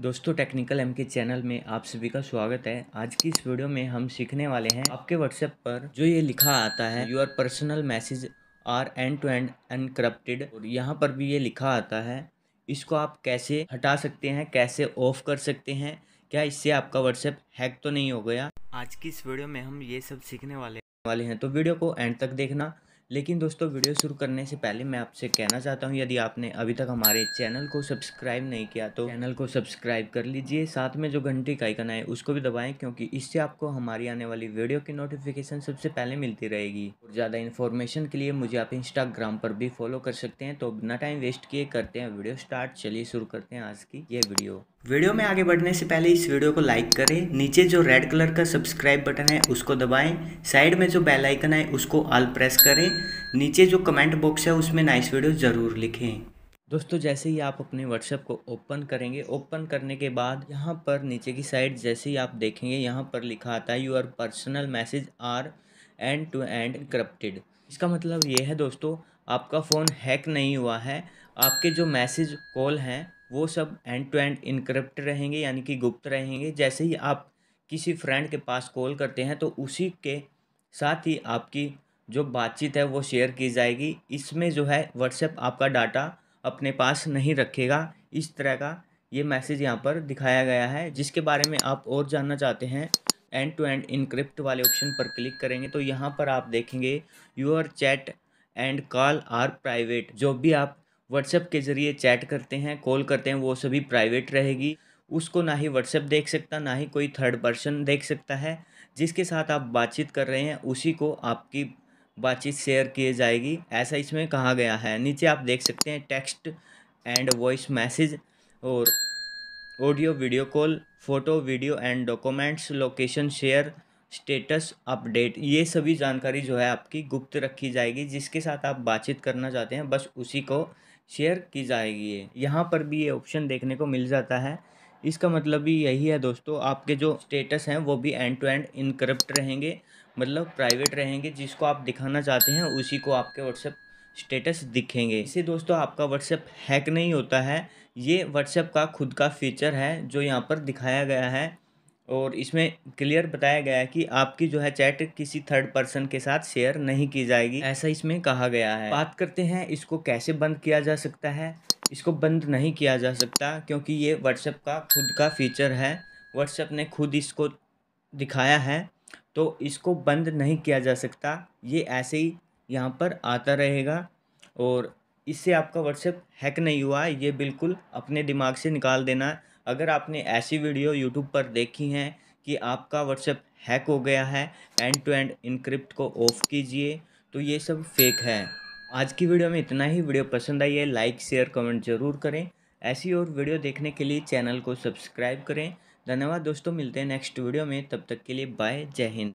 दोस्तों technical M के channel में आप सभी का स्वागत है आज की इस वीडियो में हम सीखने वाले हैं आपके व्हाट्सएप पर जो ये लिखा आता है your personal message are end to end encrypted और यहाँ पर भी ये लिखा आता है इसको आप कैसे हटा सकते हैं कैसे ऑफ कर सकते हैं क्या इससे आपका व्हाट्सएप हैक तो नहीं हो गया आज की इस वीडियो में हम ये सब सीखने वाले वाले हैं तो वीडियो को एंड तक देखना लेकिन दोस्तों वीडियो शुरू करने से पहले मैं आपसे कहना चाहता हूँ यदि आपने अभी तक हमारे चैनल को सब्सक्राइब नहीं किया तो चैनल को सब्सक्राइब कर लीजिए साथ में जो घंटी का आइकन है उसको भी दबाएं क्योंकि इससे आपको हमारी आने वाली वीडियो की नोटिफिकेशन सबसे पहले मिलती रहेगी और ज़्यादा इन्फॉर्मेशन के लिए मुझे आप इंस्टाग्राम पर भी फॉलो कर सकते हैं तो बिना टाइम वेस्ट किए करते हैं वीडियो स्टार्ट चलिए शुरू करते हैं आज की ये वीडियो वीडियो में आगे बढ़ने से पहले इस वीडियो को लाइक करें नीचे जो रेड कलर का सब्सक्राइब बटन है उसको दबाएं साइड में जो बेल आइकन है उसको ऑल प्रेस करें नीचे जो कमेंट बॉक्स है उसमें नाइस वीडियो ज़रूर लिखें दोस्तों जैसे ही आप अपने व्हाट्सएप को ओपन करेंगे ओपन करने के बाद यहाँ पर नीचे की साइड जैसे ही आप देखेंगे यहाँ पर लिखा आता है your personal message are end to end encrypted इसका मतलब ये है दोस्तों आपका फ़ोन हैक नहीं हुआ है आपके जो मैसेज कॉल हैं वो सब एंड टू एंड इनक्रप्ट रहेंगे यानी कि गुप्त रहेंगे जैसे ही आप किसी फ्रेंड के पास कॉल करते हैं तो उसी के साथ ही आपकी जो बातचीत है वो शेयर की जाएगी इसमें जो है व्हाट्सएप आपका डाटा अपने पास नहीं रखेगा इस तरह का ये मैसेज यहाँ पर दिखाया गया है जिसके बारे में आप और जानना चाहते हैं एंड टू एंड इनक्रिप्ट वाले ऑप्शन पर क्लिक करेंगे तो यहाँ पर आप देखेंगे your chat and call are private जो भी आप व्हाट्सएप के ज़रिए चैट करते हैं कॉल करते हैं वो सभी प्राइवेट रहेगी उसको ना ही व्हाट्सएप देख सकता ना ही कोई थर्ड पर्सन देख सकता है जिसके साथ आप बातचीत कर रहे हैं उसी को आपकी बातचीत शेयर की जाएगी ऐसा इसमें कहा गया है नीचे आप देख सकते हैं टेक्स्ट एंड वॉइस मैसेज और audio video call photo video and documents location share status update ये सभी जानकारी जो है आपकी गुप्त रखी जाएगी जिसके साथ आप बातचीत करना चाहते हैं बस उसी को शेयर की जाएगी ये यहाँ पर भी ये ऑप्शन देखने को मिल जाता है इसका मतलब भी यही है दोस्तों आपके जो स्टेटस हैं वो भी एंड टू एंड इनक्रप्ट रहेंगे मतलब प्राइवेट रहेंगे जिसको आप दिखाना चाहते हैं उसी को आपके व्हाट्सएप स्टेटस दिखेंगे इससे दोस्तों आपका व्हाट्सएप हैक नहीं होता है ये व्हाट्सएप का खुद का फीचर है जो यहाँ पर दिखाया गया है और इसमें क्लियर बताया गया है कि आपकी जो है चैट किसी थर्ड पर्सन के साथ शेयर नहीं की जाएगी ऐसा इसमें कहा गया है बात करते हैं इसको कैसे बंद किया जा सकता है इसको बंद नहीं किया जा सकता क्योंकि ये व्हाट्सएप का खुद का फीचर है व्हाट्सएप ने खुद इसको दिखाया है तो इसको बंद नहीं किया जा सकता ये ऐसे ही यहाँ पर आता रहेगा और इससे आपका व्हाट्सएप हैक नहीं हुआ ये बिल्कुल अपने दिमाग से निकाल देना अगर आपने ऐसी वीडियो यूट्यूब पर देखी हैं कि आपका व्हाट्सएप हैक हो गया है एंड टू एंड इनक्रिप्ट को ऑफ कीजिए तो ये सब फेक है आज की वीडियो में इतना ही वीडियो पसंद आई है लाइक शेयर कमेंट जरूर करें ऐसी और वीडियो देखने के लिए चैनल को सब्सक्राइब करें धन्यवाद दोस्तों मिलते हैं नेक्स्ट वीडियो में तब तक के लिए बाय जय हिंद